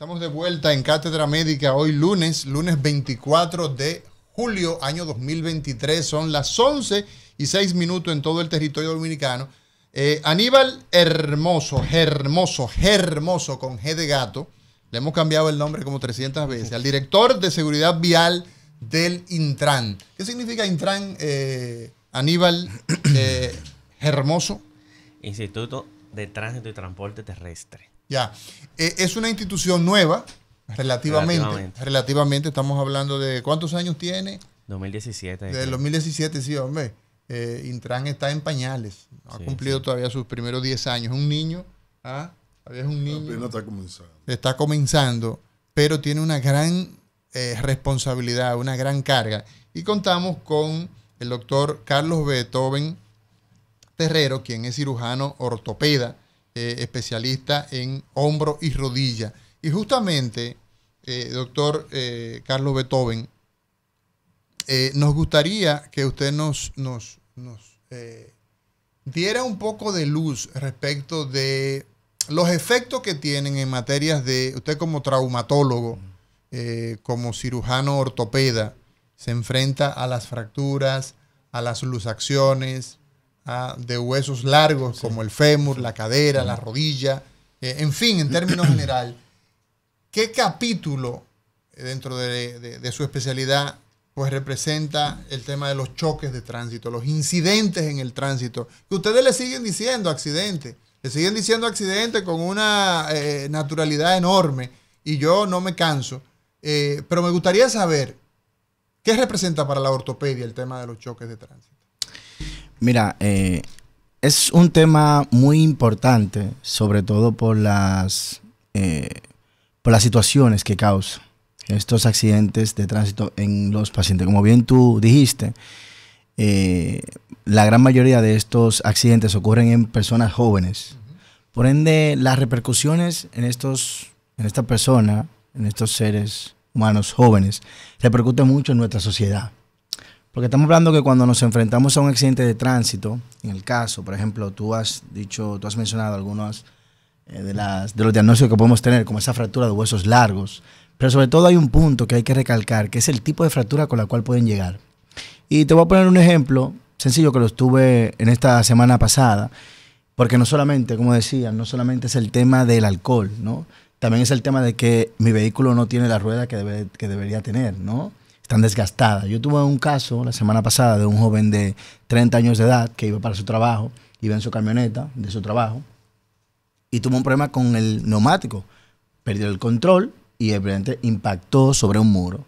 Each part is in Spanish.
Estamos de vuelta en Cátedra Médica hoy lunes, lunes 24 de julio, año 2023. Son las 11 y 6 minutos en todo el territorio dominicano. Eh, Aníbal Hermoso, Hermoso, Hermoso con G de gato. Le hemos cambiado el nombre como 300 veces. Al director de seguridad vial del Intran. ¿Qué significa Intran, eh, Aníbal eh, Hermoso? Instituto de Tránsito y Transporte Terrestre. Ya. Eh, es una institución nueva, relativamente, relativamente. estamos hablando de cuántos años tiene. 2017. De 2017, sí, hombre. Eh, Intran está en pañales. ha cumplido todavía sus primeros 10 años. Un niño, ¿ah? todavía es un niño. está comenzando. Está comenzando, pero tiene una gran eh, responsabilidad, una gran carga. Y contamos con el doctor Carlos Beethoven Terrero, quien es cirujano ortopeda eh, especialista en hombro y rodilla. Y justamente, eh, doctor eh, Carlos Beethoven, nos gustaría que usted nos, nos, diera un poco de luz respecto de los efectos que tienen en materias de, usted como traumatólogo, como cirujano ortopeda, se enfrenta a las fracturas, a las luxaciones, ¿ah? de huesos largos como el fémur, la cadera, la rodilla, eh, en fin, en términos general, ¿qué capítulo dentro de, su especialidad pues representa el tema de los choques de tránsito, los incidentes en el tránsito, que ustedes le siguen diciendo accidente, le siguen diciendo accidente con una eh, naturalidad enorme y yo no me canso, eh, pero me gustaría saber qué representa para la ortopedia el tema de los choques de tránsito. Mira, eh, es un tema muy importante, sobre todo por las, eh, por las situaciones que causan estos accidentes de tránsito en los pacientes. Como bien tú dijiste, eh, la gran mayoría de estos accidentes ocurren en personas jóvenes. Por ende, las repercusiones en, estos, en esta persona, en estos seres humanos jóvenes, repercuten mucho en nuestra sociedad. Porque estamos hablando que cuando nos enfrentamos a un accidente de tránsito, en el caso, por ejemplo, tú has dicho, tú has mencionado algunos eh, de, las, de los diagnósticos que podemos tener, como esa fractura de huesos largos, pero sobre todo hay un punto que hay que recalcar, que es el tipo de fractura con la cual pueden llegar. Y te voy a poner un ejemplo sencillo que lo estuve en esta semana pasada, porque no solamente, como decía, no solamente es el tema del alcohol, ¿no? También es el tema de que mi vehículo no tiene la rueda que, que debería tener, ¿no? tan desgastada. Yo tuve un caso la semana pasada de un joven de 30 años de edad que iba para su trabajo, iba en su camioneta de su trabajo y tuvo un problema con el neumático. Perdió el control y evidentemente impactó sobre un muro.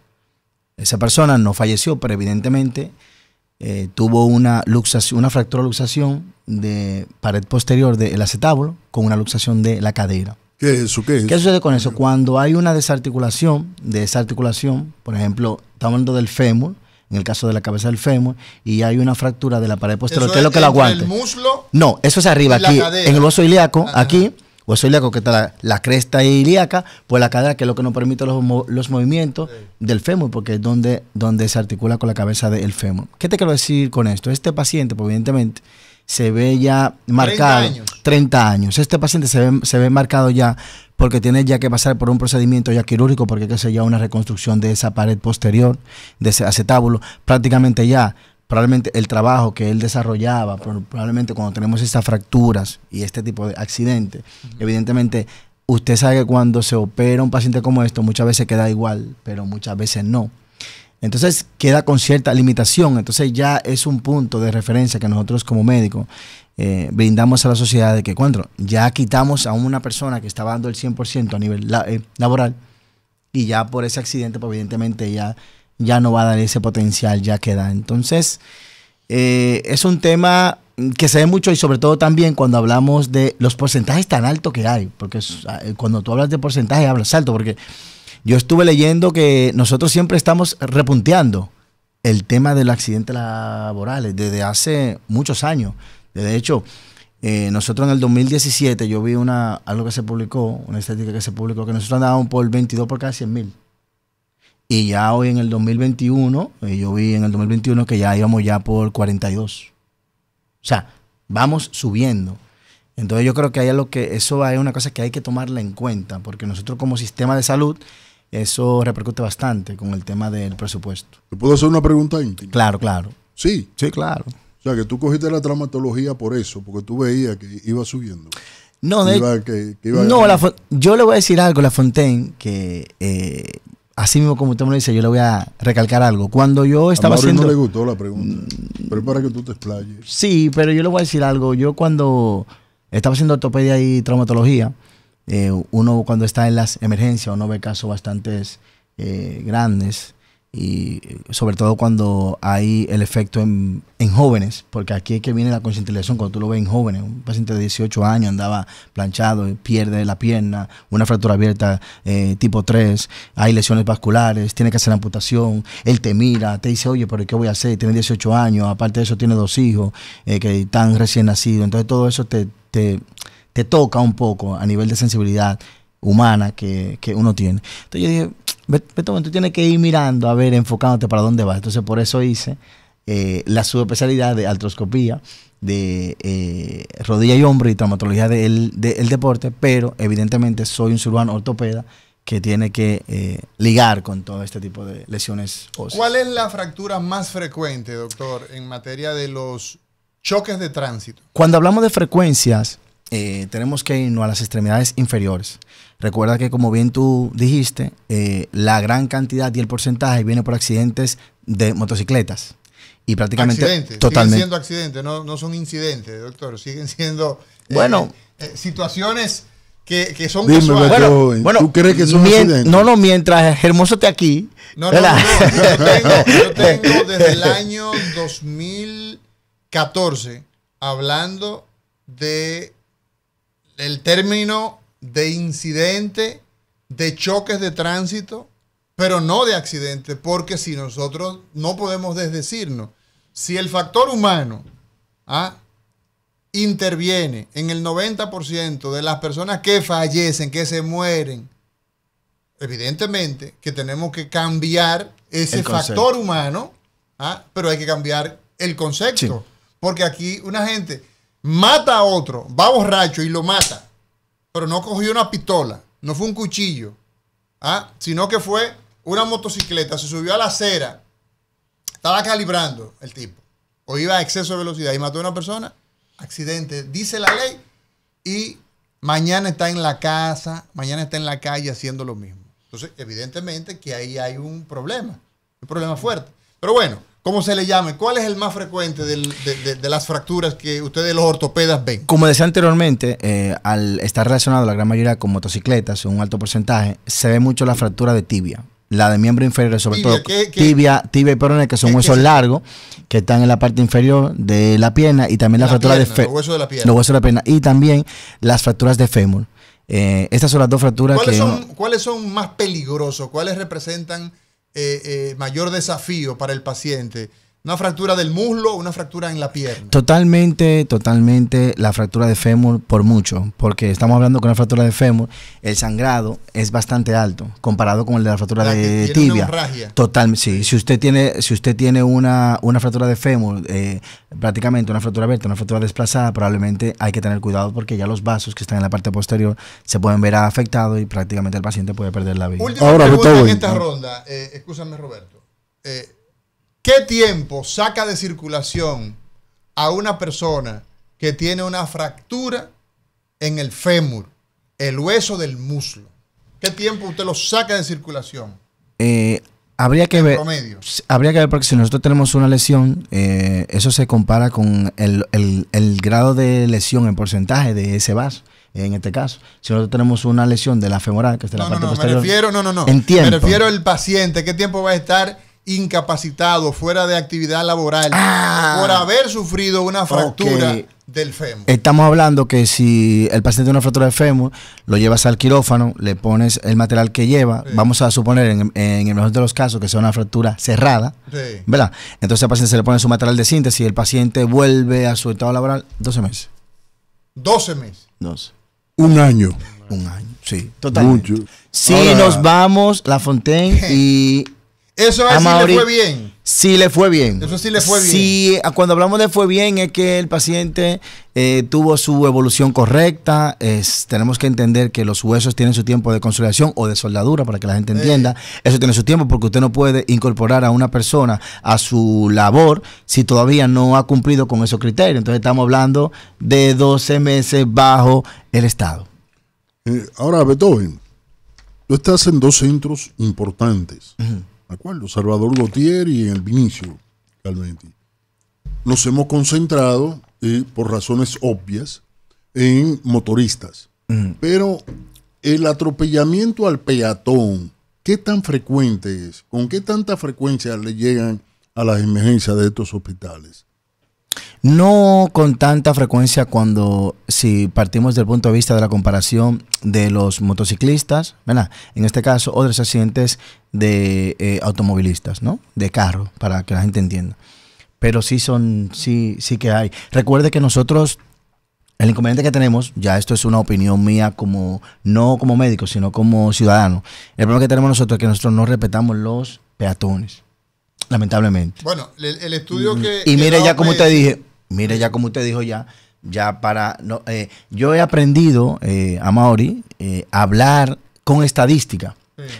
Esa persona no falleció, pero evidentemente eh, tuvo una, luxación, una fractura luxación de pared posterior del acetábulo con una luxación de la cadera. ¿Qué sucede con eso? Cuando hay una desarticulación, de articulación, por ejemplo, estamos hablando del fémur, en el caso de la cabeza del fémur, y hay una fractura de la pared posterior, ¿qué es lo que la aguanta? ¿El muslo? No, eso es arriba, aquí, en el hueso ilíaco, aquí, hueso ilíaco, que está la, cresta ilíaca, pues la cadera, que es lo que nos permite los, movimientos del fémur, porque es donde, donde se articula con la cabeza del fémur. ¿Qué te quiero decir con esto? Este paciente, pues, evidentemente, se ve ya marcado. 30 años. Este paciente se ve, se ve marcado ya porque tiene ya que pasar por un procedimiento ya quirúrgico, porque que se ya una reconstrucción de esa pared posterior, de ese acetábulo, prácticamente ya probablemente el trabajo que él desarrollaba, probablemente cuando tenemos estas fracturas y este tipo de accidente evidentemente usted sabe que cuando se opera un paciente como esto muchas veces queda igual, pero muchas veces no. Entonces queda con cierta limitación. Entonces ya es un punto de referencia que nosotros como médicos eh, brindamos a la sociedad de que cuando ya quitamos a una persona que estaba dando el 100% a nivel eh, laboral y ya por ese accidente, pues evidentemente ya, ya no va a dar ese potencial, ya queda. Entonces eh, es un tema que se ve mucho y sobre todo también cuando hablamos de los porcentajes tan altos que hay, porque ah, cuando tú hablas de porcentaje hablas alto, porque yo estuve leyendo que nosotros siempre estamos repunteando el tema del accidente laboral eh, desde hace muchos años. De hecho, eh, nosotros en el 2017 yo vi una, algo que se publicó, una estadística que se publicó, que nosotros andábamos por 22 por cada 100 mil. Y ya hoy en el 2021, eh, yo vi en el 2021 que ya íbamos ya por 42. O sea, vamos subiendo. Entonces yo creo que hay que eso es una cosa que hay que tomarla en cuenta, porque nosotros como sistema de salud eso repercute bastante con el tema del presupuesto. puedo hacer una pregunta íntima? Claro, claro. Sí. Sí, claro. O sea, que tú cogiste la traumatología por eso, porque tú veías que iba subiendo. No, no yo le voy a decir algo a La Fontaine, que eh, así mismo como usted me lo dice, yo le voy a recalcar algo. Cuando yo estaba a haciendo... no le gustó la pregunta, pero para que tú te explayes. Sí, pero yo le voy a decir algo. Yo cuando estaba haciendo ortopedia y traumatología, eh, uno cuando está en las emergencias, uno ve casos bastante eh, grandes y eh, sobre todo cuando hay el efecto en, jóvenes, porque aquí es que viene la concientización cuando tú lo ves en jóvenes. Un paciente de 18 años andaba planchado, pierde la pierna, una fractura abierta tipo 3, hay lesiones vasculares, tiene que hacer amputación, él te mira, te dice, oye, pero ¿qué voy a hacer? Tiene 18 años, aparte de eso tiene dos hijos que están recién nacidos, entonces todo eso te, te te toca un poco a nivel de sensibilidad humana que, uno tiene. Entonces yo dije, Beethoven, tú tienes que ir mirando, a ver, enfocándote para dónde vas. Entonces por eso hice eh, la subespecialidad de artroscopía, de eh, rodilla y hombro y traumatología del deporte, pero evidentemente soy un cirujano ortopeda que tiene que eh, ligar con todo este tipo de lesiones óseas. ¿Cuál es la fractura más frecuente, doctor, en materia de los choques de tránsito? Cuando hablamos de frecuencias, eh, tenemos que irnos a las extremidades inferiores. Recuerda que como bien tú dijiste, eh, la gran cantidad y el porcentaje viene por accidentes de motocicletas. Y prácticamente totalmente. Siguen siendo accidentes, no, son incidentes, doctor. Siguen siendo eh, bueno, situaciones que, son casuales. Bueno, ¿tú crees que son No, no, mientras Hermoso te aquí. No, no, yo tengo desde el año 2014 hablando de el término de incidente, de choques de tránsito, pero no de accidente, porque si nosotros no podemos desdecirnos, si el factor humano ¿ah? interviene en el 90% de las personas que fallecen, que se mueren, evidentemente que tenemos que cambiar ese factor humano, ¿ah? pero hay que cambiar el concepto, porque aquí una gente mata a otro, va borracho y lo mata, pero no cogió una pistola, no fue un cuchillo, ¿ah? sino que fue una motocicleta, se subió a la acera, estaba calibrando el tipo, o iba a exceso de velocidad y mató a una persona, accidente, dice la ley, y mañana está en la casa, mañana está en la calle haciendo lo mismo. Entonces, evidentemente que ahí hay un problema, un problema fuerte. Pero bueno, ¿Cómo se le llame? ¿Cuál es el más frecuente de, las fracturas que ustedes los ortopedas ven? Como decía anteriormente, eh, al estar relacionado la gran mayoría con motocicletas, un alto porcentaje, se ve mucho la fractura de tibia. La de miembro inferior, sobre todo ¿qué, tibia, tibia y peroné, que son huesos largos, que están en la parte inferior de la pierna, y también la, fractura de fémur. Los huesos de la pierna. Y también las fracturas de fémur. Eh, estas son las dos fracturas que. Son, ¿Cuáles son más peligrosos? ¿Cuáles representan eh, eh, mayor desafío para el paciente una fractura del muslo, una fractura en la pierna. Totalmente, totalmente la fractura de fémur por mucho, porque estamos hablando con una fractura de fémur, el sangrado es bastante alto comparado con el de la fractura de tibia. Totalmente, sí. Si usted tiene, si usted tiene una, una fractura de fémur, eh, prácticamente una fractura abierta, una fractura desplazada, probablemente hay que tener cuidado porque ya los vasos que están en la parte posterior se pueden ver afectados y prácticamente el paciente puede perder la vida. Ahora, pregunta en esta ah. ronda, eh, Roberto. Eh, ¿Qué tiempo saca de circulación a una persona que tiene una fractura en el fémur, el hueso del muslo? ¿Qué tiempo usted lo saca de circulación? Eh, habría que ver. Habría que ver, porque si nosotros tenemos una lesión, eh, eso se compara con el, grado de lesión en porcentaje de ese vaso. En este caso, si nosotros tenemos una lesión de la femoral, que es la parte no, posterior. Me refiero, no, no, no. Me refiero al paciente. ¿Qué tiempo va a estar incapacitado, fuera de actividad laboral, ah. por haber sufrido una fractura del fémur. Estamos hablando que si el paciente tiene una fractura del fémur, lo llevas al quirófano, le pones el material que lleva, vamos a suponer en, el mejor de los casos que sea una fractura cerrada, ¿verdad? Entonces al paciente se le pone su material de síntesis y el paciente vuelve a su estado laboral 12 meses. 12 meses. 12. Un año. Un año, sí, totalmente. Mucho. Si nos vamos, La Fontaine y eso le fue bien. Sí le fue bien. Eso sí le fue bien. Sí, cuando hablamos de fue bien es que el paciente eh, tuvo su evolución correcta. tenemos que entender que los huesos tienen su tiempo de consolidación o de soldadura para que la gente entienda. Eso tiene su tiempo porque usted no puede incorporar a una persona a su labor si todavía no ha cumplido con esos criterios. Entonces estamos hablando de 12 meses bajo el Estado. Eh, ahora, Beethoven, tú estás en dos centros importantes. Ajá. Salvador Gautier y el Vinicio realmente. Nos hemos concentrado, eh, por razones obvias, en motoristas. Pero el atropellamiento al peatón, ¿qué tan frecuente es? ¿Con qué tanta frecuencia le llegan a las emergencias de estos hospitales? No con tanta frecuencia cuando, si partimos del punto de vista de la comparación de los motociclistas, en este caso, otros accidentes de eh, automovilistas, ¿no? De carro, para que la gente entienda. Pero sí son, sí, sí que hay. Recuerde que nosotros, el inconveniente que tenemos, ya esto es una opinión mía como, no como médico, sino como ciudadano. El problema que tenemos nosotros es que nosotros no respetamos los peatones, lamentablemente. Bueno, el, estudio mm, que... Y mire ya como usted dije, mire ya como usted dijo ya, ya para... No, eh, yo he aprendido eh, a Maori eh, hablar con estadística.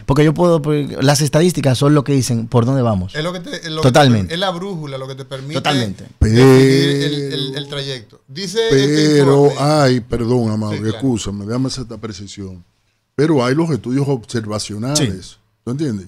Porque yo puedo, las estadísticas son lo que dicen por dónde vamos. Es Totalmente. es la brújula lo que te permite Totalmente. el, trayecto. Dice este pero hay, perdón, amado, excusa, me déjame hacer esta precisión. Pero hay los estudios observacionales. ¿Tú entiendes?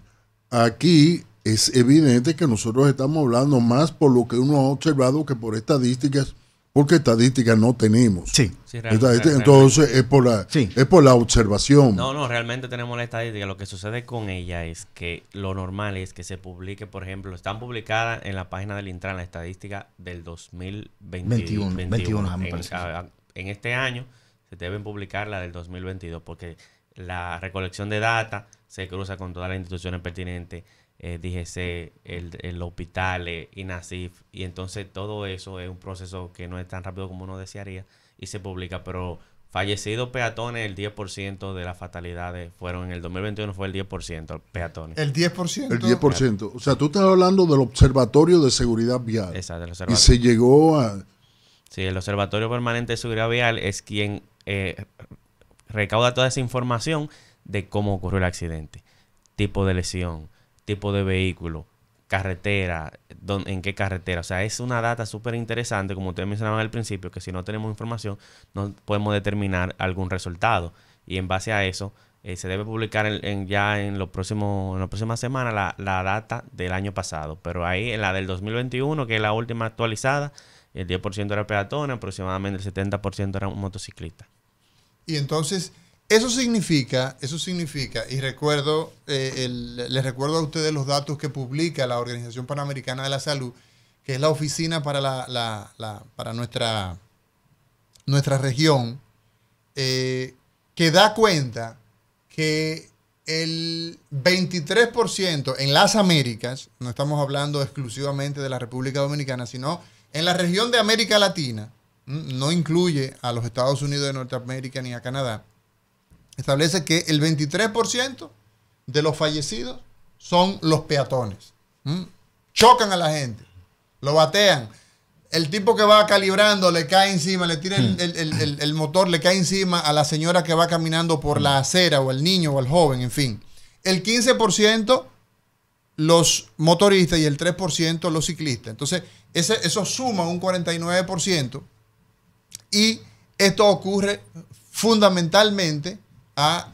Aquí es evidente que nosotros estamos hablando más por lo que uno ha observado que por estadísticas porque estadísticas no tenemos. Sí. sí este, entonces Es, por la, es por la observación. No, no, realmente tenemos la estadística. Lo que sucede con ella es que lo normal es que se publique, por ejemplo, están publicadas en la página del Intran la estadística del 2021. 21, 21, en, en, este año se deben publicar la del 2022 porque la recolección de data se cruza con todas las instituciones pertinentes eh, el, hospital, eh, y nacif, y entonces todo eso es un proceso que no es tan rápido como uno desearía y se publica, pero fallecidos peatones, el 10% de las fatalidades fueron en el 2021 fue el 10% peatones. El 10%. El 10%. O sea, tú estás hablando del Observatorio de Seguridad Vial. Exacto, Y se llegó a... Sí, el Observatorio Permanente de Seguridad Vial es quien eh, recauda toda esa información de cómo ocurrió el accidente, tipo de lesión, tipo de vehículo, carretera, en qué carretera. O sea, es una data súper interesante, como ustedes mencionaban al principio, que si no tenemos información no podemos determinar algún resultado. Y en base a eso, eh, se debe publicar en, ya en, los próximos, la próxima semana la, data del año pasado. Pero ahí, en la del 2021, que es la última actualizada, el 10% era peatón, aproximadamente el 70% eran motociclista. Y entonces eso significa, eso significa, y recuerdo, eh, les recuerdo a ustedes los datos que publica la Organización Panamericana de la Salud, que es la oficina para, la, para nuestra, nuestra región, eh, que da cuenta que el 23% en las Américas, no estamos hablando exclusivamente de la República Dominicana, sino en la región de América Latina, no incluye a los Estados Unidos de Norteamérica ni a Canadá, establece que el 23% de los fallecidos son los peatones. ¿Mm? Chocan a la gente, lo batean. El tipo que va calibrando le cae encima, le tira el, hmm. motor, le cae encima a la señora que va caminando por la hmm. acera o al niño o al joven, en fin. El 15% los motoristas y el 3% los ciclistas. Entonces, ese, eso suma un 49% y esto ocurre fundamentalmente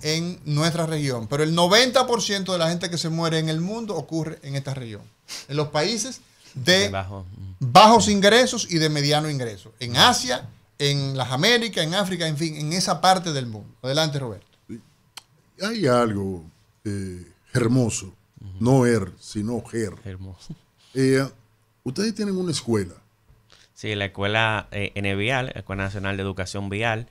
en nuestra región. Pero el 90% de la gente que se muere en el mundo ocurre en esta región. En los países de, bajos ingresos y de mediano ingreso. En Asia, en las Américas, en África, en fin, en esa parte del mundo. Adelante, Roberto. Hay algo eh, hermoso. No er, sino GER Hermoso. Eh, ustedes tienen una escuela. Sí, la escuela eh, vial Escuela Nacional de Educación Vial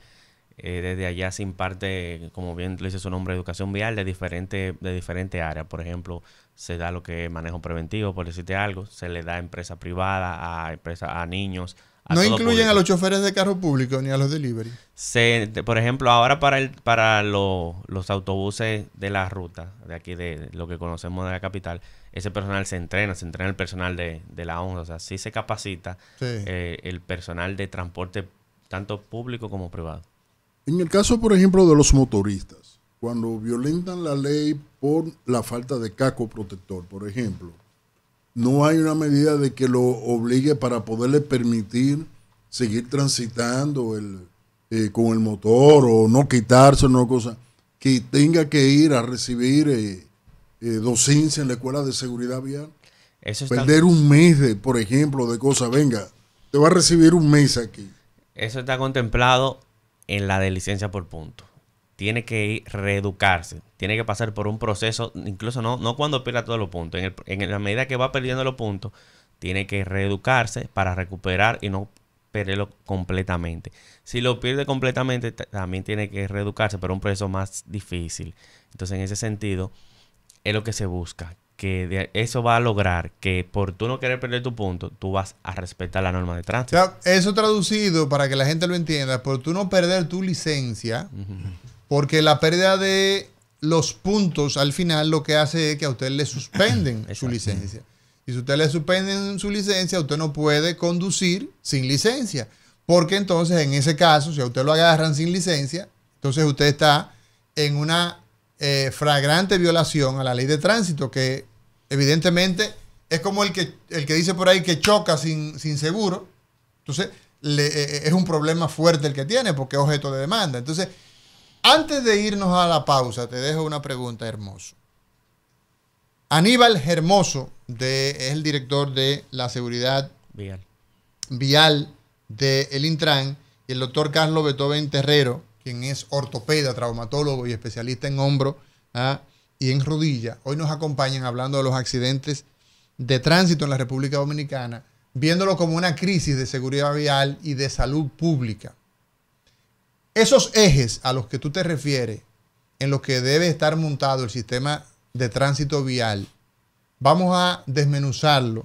eh, desde allá se imparte, como bien lo dice su nombre, educación vial de diferentes de diferente áreas. Por ejemplo, se da lo que es manejo preventivo, por decirte algo, se le da a empresa privada, a empresa, a niños. no incluyen a los choferes de carro público ni a los delivery. Se, por ejemplo, ahora para el, para los autobuses de la ruta, de aquí de, lo que conocemos de la capital, ese personal se entrena, se entrena el personal de, de la ONU, o sea, sí se capacita eh, el personal de transporte tanto público como privado. En el caso, por ejemplo, de los motoristas, cuando violentan la ley por la falta de caco protector, por ejemplo, no hay una medida de que lo obligue para poderle permitir seguir transitando eh, con el motor o no quitarse una cosa, que tenga que ir a recibir eh, eh, docencia en la escuela de seguridad vial. Perder un mes, por ejemplo, de cosas, venga, te va a recibir un mes aquí. Eso está contemplado en la de licencia por punto. Tiene que reeducarse, tiene que pasar por un proceso, incluso no, no cuando pierda todos los puntos, en, en la medida que va perdiendo los puntos, tiene que reeducarse para recuperar y no perderlo completamente. Si lo pierde completamente, también tiene que reeducarse, pero un proceso más difícil. Entonces, en ese sentido, es lo que se busca, que eso va a lograr que por tú no querer perder tu punto, tú vas a respetar la norma de tránsito. eso traducido para que la gente lo entienda, por tú no perder tu licencia, porque la pérdida de los puntos al final lo que hace es que a usted le suspenden su licencia. Y si usted le suspenden su licencia, usted no puede conducir sin licencia. Porque entonces, en ese caso, si a usted lo agarran sin licencia, entonces usted está en una eh, fragrante violación a la ley de tránsito que evidentemente es como el que, el que dice por ahí que choca sin, sin seguro. Entonces, eh, eh, es un problema fuerte el que tiene porque es objeto de demanda. Entonces, antes de irnos a la pausa, te dejo una pregunta, Hermoso. Aníbal Hermoso de, es el director de la seguridad vial, vial del de Intran y el doctor Carlos Beethoven Terrero, quien es ortopeda, traumatólogo y especialista en hombro, ¿ah? y en rodilla, hoy nos acompañan hablando de los accidentes de tránsito en la República Dominicana, viéndolo como una crisis de seguridad vial y de salud pública. Esos ejes a los que tú te refieres, en los que debe estar montado el sistema de tránsito vial, vamos a desmenuzarlo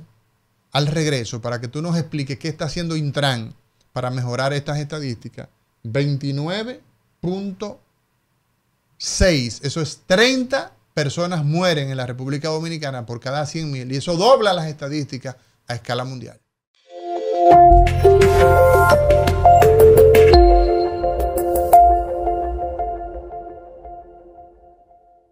al regreso para que tú nos expliques qué está haciendo Intran para mejorar estas estadísticas. 29.6, eso es 30 personas mueren en la República Dominicana por cada 100.000 y eso dobla las estadísticas a escala mundial.